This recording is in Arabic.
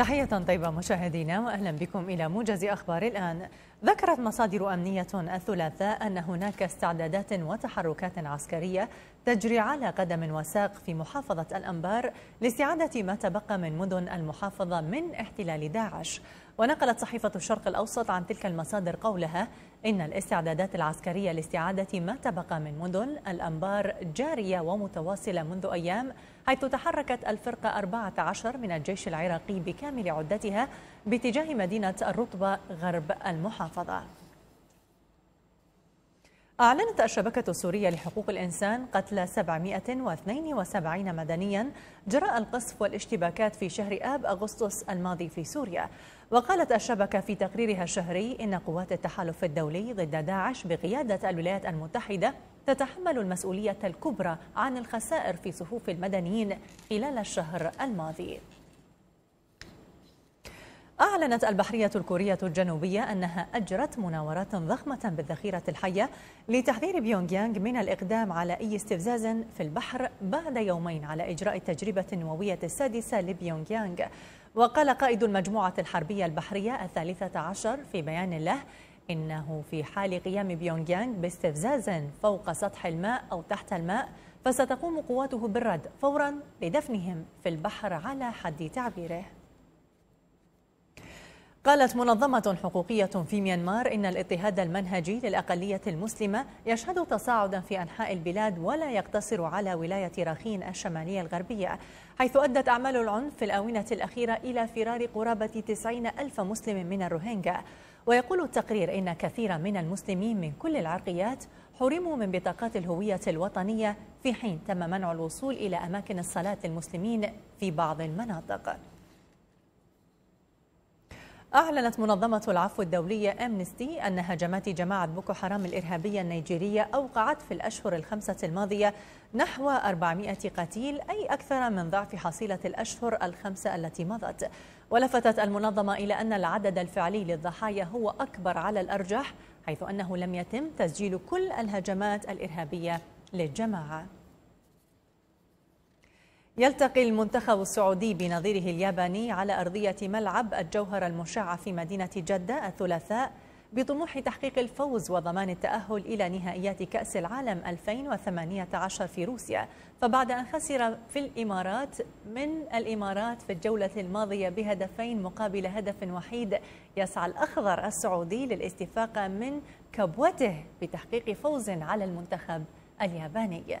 تحية طيبة مشاهدينا وأهلا بكم إلى موجز أخبار الآن ذكرت مصادر أمنية الثلاثاء أن هناك استعدادات وتحركات عسكرية تجري على قدم وساق في محافظة الأنبار لاستعادة ما تبقى من مدن المحافظة من احتلال داعش ونقلت صحيفة الشرق الأوسط عن تلك المصادر قولها إن الاستعدادات العسكرية لاستعادة ما تبقى من مدن الأنبار جارية ومتواصلة منذ أيام حيث تحركت الفرقة 14 من الجيش العراقي بكامل عدتها باتجاه مدينة الرطبة غرب المحافظة أعلنت الشبكة السورية لحقوق الإنسان قتل 772 مدنيا جراء القصف والاشتباكات في شهر آب أغسطس الماضي في سوريا وقالت الشبكة في تقريرها الشهري إن قوات التحالف الدولي ضد داعش بقيادة الولايات المتحدة تتحمل المسؤولية الكبرى عن الخسائر في صفوف المدنيين خلال الشهر الماضي أعلنت البحرية الكورية الجنوبية أنها أجرت مناورات ضخمة بالذخيرة الحية لتحذير بيونغيانغ من الإقدام على أي استفزاز في البحر بعد يومين على إجراء التجربة النووية السادسة لبيونغيانغ وقال قائد المجموعة الحربية البحرية الثالثة عشر في بيان له إنه في حال قيام بيونغيانغ باستفزاز فوق سطح الماء أو تحت الماء فستقوم قواته بالرد فورا لدفنهم في البحر على حد تعبيره قالت منظمة حقوقية في ميانمار إن الاضطهاد المنهجي للأقلية المسلمة يشهد تصاعدا في أنحاء البلاد ولا يقتصر على ولاية راخين الشمالية الغربية حيث أدت أعمال العنف في الآونة الأخيرة إلى فرار قرابة 90 ألف مسلم من الروهينجا ويقول التقرير إن كثيرا من المسلمين من كل العرقيات حرموا من بطاقات الهوية الوطنية في حين تم منع الوصول إلى أماكن الصلاة للمسلمين في بعض المناطق أعلنت منظمة العفو الدولية أمنستي أن هجمات جماعة بوكو حرام الإرهابية النيجيرية أوقعت في الأشهر الخمسة الماضية نحو 400 قتيل أي أكثر من ضعف حصيلة الأشهر الخمسة التي مضت ولفتت المنظمة إلى أن العدد الفعلي للضحايا هو أكبر على الأرجح حيث أنه لم يتم تسجيل كل الهجمات الإرهابية للجماعة يلتقي المنتخب السعودي بنظيره الياباني على أرضية ملعب الجوهرة المشعة في مدينة جدة الثلاثاء بطموح تحقيق الفوز وضمان التأهل إلى نهائيات كأس العالم 2018 في روسيا فبعد أن خسر في الإمارات من الإمارات في الجولة الماضية بهدفين مقابل هدف وحيد يسعى الأخضر السعودي للاستفاقة من كبوته بتحقيق فوز على المنتخب الياباني